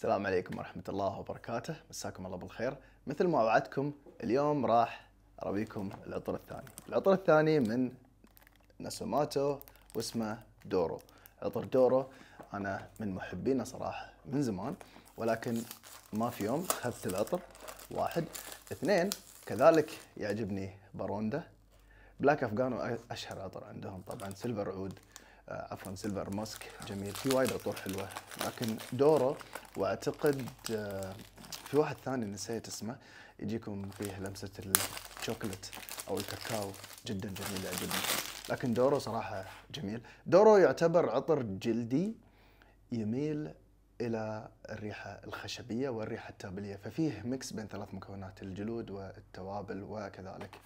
السلام عليكم ورحمة الله وبركاته مساكم الله بالخير مثل ما وعدتكم اليوم راح أرويكم العطر الثاني العطر الثاني من ناسوماتو واسمه دورو عطر دورو أنا من محبينه صراحة من زمان ولكن ما في يوم أخذت العطر واحد اثنين كذلك يعجبني باروندا بلاك افغانو اشهر عطر عندهم طبعا سيلفر عود آه، عفوا سيلفر ماسك جميل في وايد عطور حلوه لكن دوره واعتقد آه، في واحد ثاني نسيت اسمه يجيكم فيه لمسه الشوكولات او الكاكاو جدا جميل يعجبني لكن دورو صراحه جميل دورو يعتبر عطر جلدي يميل الى الريحه الخشبيه والريحه التابليه ففيه ميكس بين ثلاث مكونات الجلود والتوابل وكذلك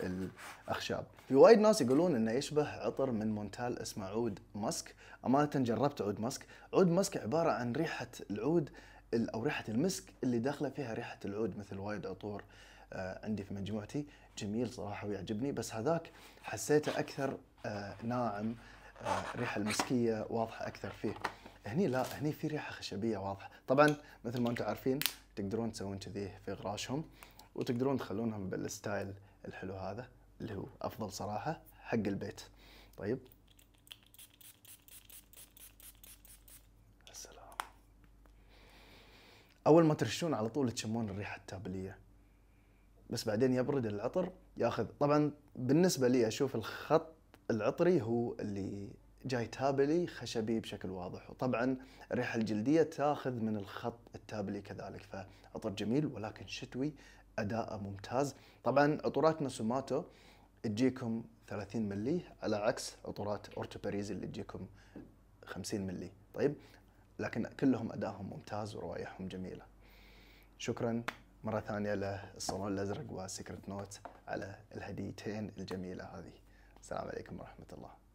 الاخشاب في وايد ناس يقولون انه يشبه عطر من مونتال اسمه عود ماسك امانه جربت عود ماسك عود ماسك عباره عن ريحه العود او ريحه المسك اللي داخله فيها ريحه العود مثل وايد عطور آه، عندي في مجموعتي جميل صراحه ويعجبني بس هذاك حسيته اكثر آه، ناعم آه، ريحه المسكيه واضحه اكثر فيه هني لا هني في ريحه خشبيه واضحه طبعا مثل ما انتم عارفين تقدرون تسوون كذي في غراشهم وتقدرون تخلونهم بالستايل الحلو هذا اللي هو افضل صراحه حق البيت طيب السلام اول ما ترشون على طول تشمون الريحه التابليه بس بعدين يبرد العطر ياخذ طبعا بالنسبه لي اشوف الخط العطري هو اللي جاي تابلي خشبي بشكل واضح وطبعا الريحه الجلديه تاخذ من الخط التابلي كذلك فعطر جميل ولكن شتوي اداءه ممتاز طبعا عطوراتنا سوماتو تجيكم 30 ملي على عكس عطورات اورتو باريز اللي تجيكم 50 ملي طيب لكن كلهم ادائهم ممتاز وروائحهم جميله شكرا مره ثانيه للصالون الازرق وسكرت نوت على الهديتين الجميله هذه السلام عليكم ورحمه الله